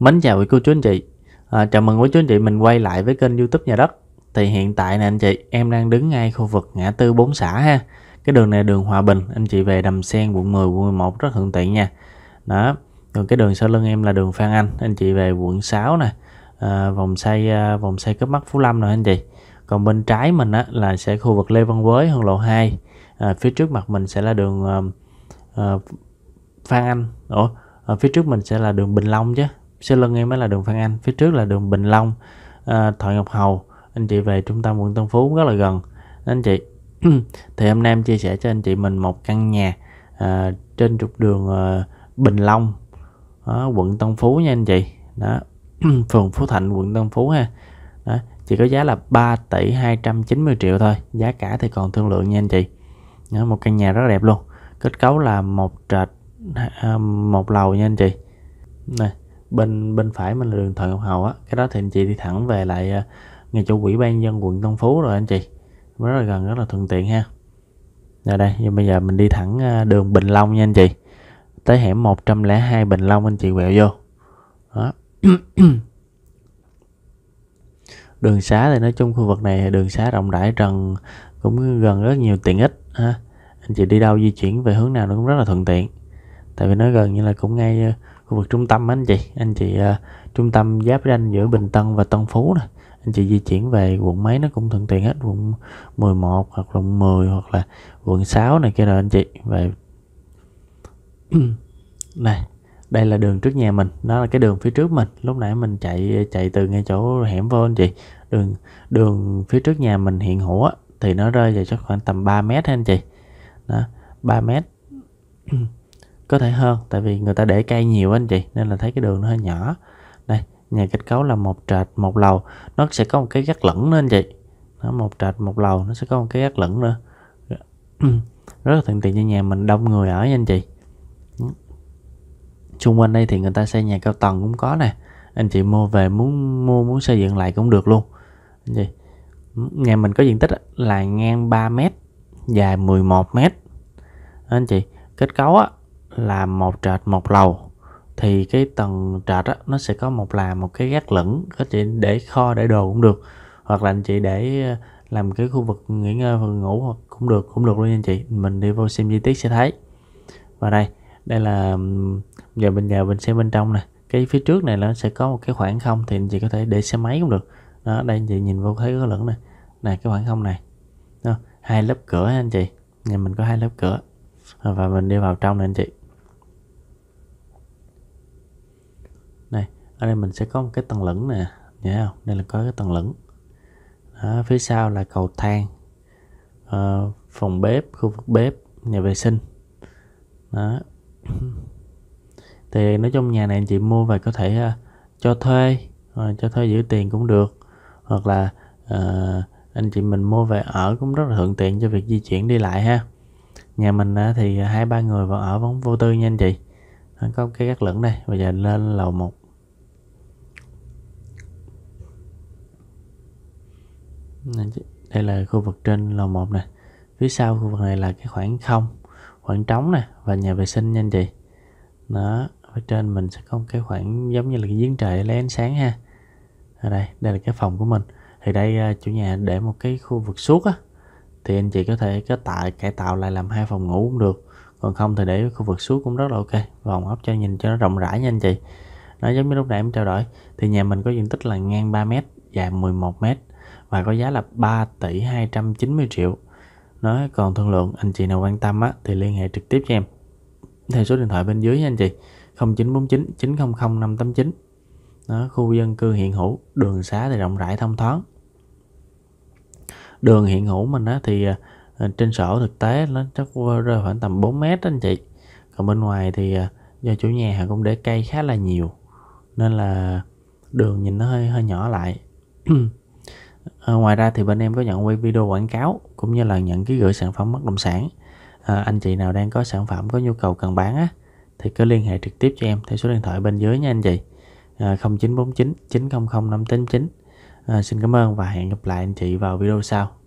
Mến chào quý cô chú anh chị à, Chào mừng quý chú anh chị mình quay lại với kênh youtube nhà đất Thì hiện tại nè anh chị em đang đứng ngay khu vực ngã tư 4 xã ha Cái đường này đường Hòa Bình anh chị về Đầm Sen quận 10 quận 11 rất thuận tiện nha Đó Còn cái đường sau lưng em là đường Phan Anh anh chị về quận 6 nè à, Vòng xây à, vòng xây cấp mắt Phú Lâm rồi anh chị Còn bên trái mình á, là sẽ khu vực Lê Văn Quới hơn lộ 2 à, Phía trước mặt mình sẽ là đường à, à Phan Anh Ủa ở à, phía trước mình sẽ là đường Bình Long chứ sau lưng em mới là đường Phan Anh phía trước là đường Bình Long à, ờ, Thoại Ngọc Hầu anh chị về trung tâm quận Tân Phú rất là gần anh chị thì hôm nay em chia sẻ cho anh chị mình một căn nhà à, trên trục đường à, Bình Long đó, quận Tân Phú nha anh chị đó phường Phú Thạnh quận Tân Phú ha đó, chỉ có giá là 3 tỷ 290 triệu thôi giá cả thì còn thương lượng nha anh chị đó, một căn nhà rất đẹp luôn kết cấu là một trệt một lầu nha anh chị này bên bên phải mình là đường Thời Ngọc Hầu á cái đó thì anh chị đi thẳng về lại à, ngay chỗ Ủy ban dân quận Tân Phú rồi anh chị rất là gần rất là thuận tiện ha rồi dạ đây nhưng bây giờ mình đi thẳng à, đường Bình Long nha anh chị tới hẻm 102 Bình Long anh chị quẹo vô đó đường xá thì nói chung khu vực này đường xá rộng rãi trần cũng gần rất nhiều tiện ích ha anh chị đi đâu di chuyển về hướng nào nó cũng rất là thuận tiện tại vì nó gần như là cũng ngay à, khu vực trung tâm anh chị anh chị uh, trung tâm giáp ranh giữa Bình Tân và Tân Phú này anh chị di chuyển về quận mấy nó cũng thuận tiện hết quận 11 hoặc quận 10 hoặc là quận 6 này kia rồi anh chị về này đây là đường trước nhà mình nó là cái đường phía trước mình lúc nãy mình chạy chạy từ ngay chỗ hẻm vô anh chị đường đường phía trước nhà mình hiện hữu thì nó rơi vào chắc khoảng tầm 3 mét anh chị đó 3 mét có thể hơn tại vì người ta để cây nhiều anh chị nên là thấy cái đường nó hơi nhỏ đây nhà kết cấu là một trệt một lầu nó sẽ có một cái gác lửng nữa anh chị nó một trệt một lầu nó sẽ có một cái gác lửng nữa rất là thuận tiện cho nhà mình đông người ở nha anh chị xung quanh đây thì người ta xây nhà cao tầng cũng có nè anh chị mua về muốn mua muốn xây dựng lại cũng được luôn anh chị nhà mình có diện tích là ngang 3 m dài 11 m anh chị kết cấu á là một trệt một lầu thì cái tầng trệt á, nó sẽ có một là một cái gác lửng có chị để kho để đồ cũng được hoặc là anh chị để ờ, làm cái khu vực nghỉ ngơi hoặc ngủ hoặc cũng được cũng được luôn anh chị mình đi vô xem chi tiết sẽ thấy và đây đây là giờ mình giờ mình xem bên trong nè cái phía trước này nó sẽ có một cái khoảng không thì anh chị có thể để xe máy cũng được đó đây anh chị nhìn vô thấy có lửng này này cái khoảng không này đó, hai lớp cửa anh chị nhà mình có hai lớp cửa và mình đi vào trong nè anh chị ở đây mình sẽ có một cái tầng lửng nè nhớ không đây là có cái tầng lửng đó, phía sau là cầu thang à, phòng bếp khu vực bếp nhà vệ sinh đó thì nói chung nhà này anh chị mua về có thể uh, cho thuê uh, cho thuê giữ tiền cũng được hoặc là uh, anh chị mình mua về ở cũng rất là thuận tiện cho việc di chuyển đi lại ha nhà mình uh, thì hai ba người vẫn ở vẫn vô tư nha anh chị có cái gác lửng đây bây giờ lên lầu một đây là khu vực trên lầu 1 này phía sau khu vực này là cái khoảng không khoảng trống này và nhà vệ sinh nha anh chị đó ở trên mình sẽ có một cái khoảng giống như là cái giếng trời lấy ánh sáng ha ở đây đây là cái phòng của mình thì đây à, chủ nhà để một cái khu vực suốt á thì anh chị có thể có tại cải tạo lại làm hai phòng ngủ cũng được còn không thì để khu vực suốt cũng rất là ok vòng ốc cho nhìn cho nó rộng rãi nha anh chị nó giống như lúc nãy em trao đổi thì nhà mình có diện tích là ngang 3 m dài 11 m và có giá là 3 tỷ 290 triệu. Nó còn thương lượng, anh chị nào quan tâm á, thì liên hệ trực tiếp cho em. Theo số điện thoại bên dưới nha anh chị, 0949 900 589. Đó, khu dân cư hiện hữu, đường xá thì rộng rãi thông thoáng. Đường hiện hữu mình á, thì à, à, trên sổ thực tế nó chắc rơi khoảng tầm 4 mét anh chị. Còn bên ngoài thì à, do chủ nhà họ cũng để cây khá là nhiều nên là đường nhìn nó hơi hơi nhỏ lại à, ngoài ra thì bên em có nhận quay video quảng cáo cũng như là nhận ký gửi sản phẩm bất động sản à, anh chị nào đang có sản phẩm có nhu cầu cần bán á thì cứ liên hệ trực tiếp cho em theo số điện thoại bên dưới nha anh chị à, 0949 900 589 à, xin cảm ơn và hẹn gặp lại anh chị vào video sau